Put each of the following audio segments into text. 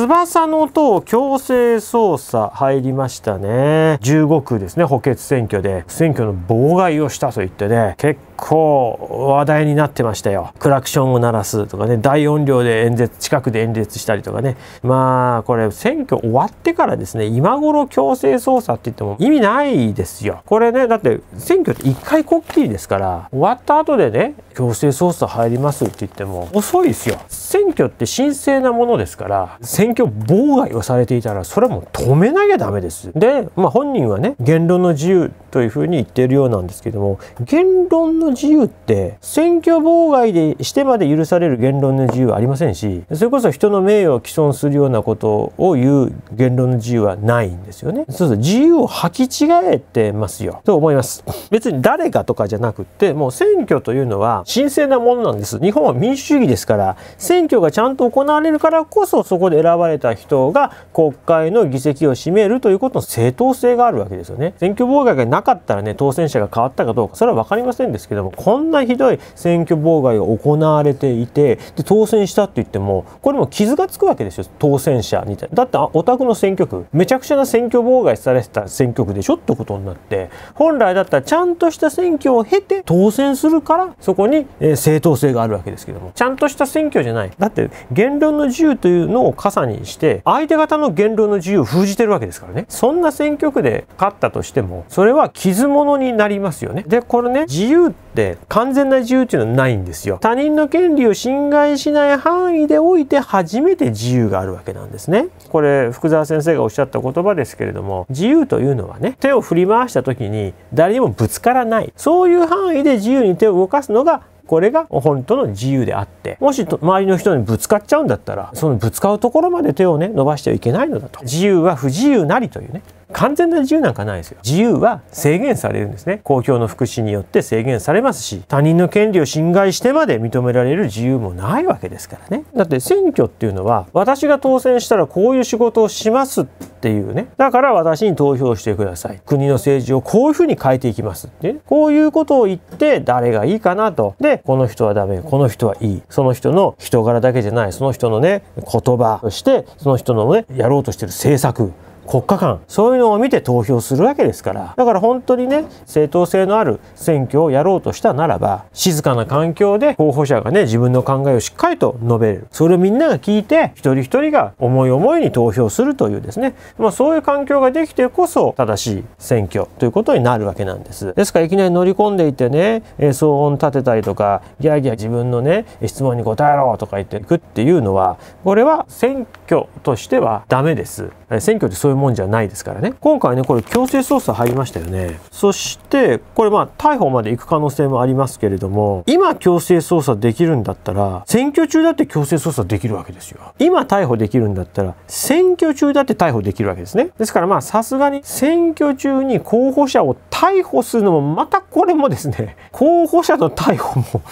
翼の党強制捜査入りましたね15区ですね補欠選挙で選挙の妨害をしたと言ってね結構話題になってましたよクラクションを鳴らすとかね大音量で演説近くで演説したりとかねまあこれ選挙終わってからですね今頃強制捜査って言っても意味ないですよこれねだって選挙って1回こっきりですから終わった後でね強制捜査入りますって言っても遅いですよ選挙って神聖なものですから選挙妨害をされていたらそれはもう止めなきゃダメですでまあ本人はね言論の自由というふうに言っているようなんですけども言論の自由って選挙妨害でしてまで許される言論の自由はありませんしそれこそ人の名誉を毀損するようなことを言う言論の自由はないんですよね。そうそう自由を履き違えてますよと思います。別に誰かとかじゃなくってもう選挙というのは神聖なものなんです。日本は民主主義ですから選挙がちゃんと行われるからこそそこで選ばれた人が国会の議席を占めるということの正当性があるわけですよね。選挙妨害がなかったらね当選者が変わったかどうかそれは分かりませんですけどもこんなひどい選挙妨害が行われていてで当選したって言ってもこれも傷がつくわけですよ当選者に対だってお宅の選挙区めちゃくちゃな選挙妨害されてた選挙区でしょってことになって本来だったらちゃんとした選挙を経て当選するからそこに、え正当性があるわけですけどもちゃんとした選挙じゃないだって言論の自由というのを傘にして相手方の言論の自由を封じてるわけですからねそんな選挙区で勝ったとしてもそれは傷物になりますよね。で、これね、自由って完全な自由っていうのはないんですよ。他人の権利を侵害しない範囲でおいて初めて自由があるわけなんですね。これ、福沢先生がおっしゃった言葉ですけれども、自由というのはね、手を振り回した時に誰にもぶつからない。そういう範囲で自由に手を動かすのがこれが本当の自由であってもし周りの人にぶつかっちゃうんだったらそのぶつかるところまで手をね伸ばしてはいけないのだと自由は不自由なりというね完全な自由なんかないですよ自由は制限されるんですね公共の福祉によって制限されますし他人の権利を侵害してまで認められる自由もないわけですからねだって選挙っていうのは私が当選したらこういう仕事をしますっていうねだから私に投票してください国の政治をこういうふうに変えていきますってこういうことを言って誰がいいかなとでこの人はダメこの人はいいその人の人柄だけじゃないその人のね言葉そしてその人のねやろうとしてる政策国家間そういうのを見て投票するわけですからだから本当にね正当性のある選挙をやろうとしたならば静かな環境で候補者がね自分の考えをしっかりと述べるそれをみんなが聞いて一人一人が思い思いに投票するというですね、まあ、そういう環境ができてこそ正しい選挙ということになるわけなんですですからいきなり乗り込んでいてね騒音立てたりとかギャーギャー自分のね質問に答えろとか言っていくっていうのはこれは選挙としてはダメです選挙ってそういうもんじゃないですからね。今回ね、これ強制捜査入りましたよね。そして、これまあ逮捕まで行く可能性もありますけれども、今強制捜査できるんだったら、選挙中だって強制捜査できるわけですよ。今逮捕できるんだったら、選挙中だって逮捕できるわけですね。ですからまあさすがに選挙中に候補者を逮捕するのも、またこれもですね、候補者の逮捕も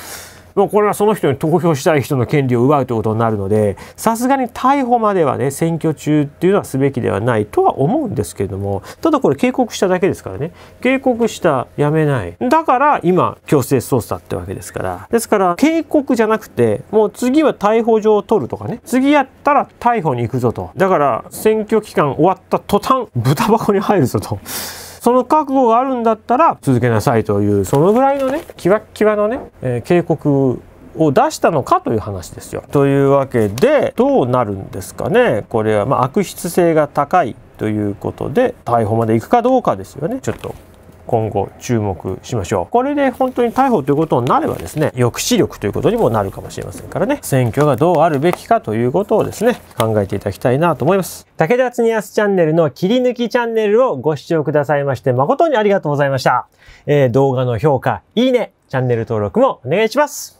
もうこれはその人に投票したい人の権利を奪うということになるのでさすがに逮捕まではね選挙中っていうのはすべきではないとは思うんですけれどもただこれ警告しただけですからね警告したやめないだから今強制捜査ってわけですからですから警告じゃなくてもう次は逮捕状を取るとかね次やったら逮捕に行くぞとだから選挙期間終わった途端豚箱に入るぞと。その覚悟があるんだったら続けなさいというそのぐらいのねキワッキワのね、えー、警告を出したのかという話ですよ。というわけでどうなるんですかねこれはま悪質性が高いということで逮捕まで行くかどうかですよねちょっと今後注目しましょう。これで本当に逮捕ということになればですね、抑止力ということにもなるかもしれませんからね、選挙がどうあるべきかということをですね、考えていただきたいなと思います。武田つにやすチャンネルの切り抜きチャンネルをご視聴くださいまして誠にありがとうございました。えー、動画の評価、いいね、チャンネル登録もお願いします。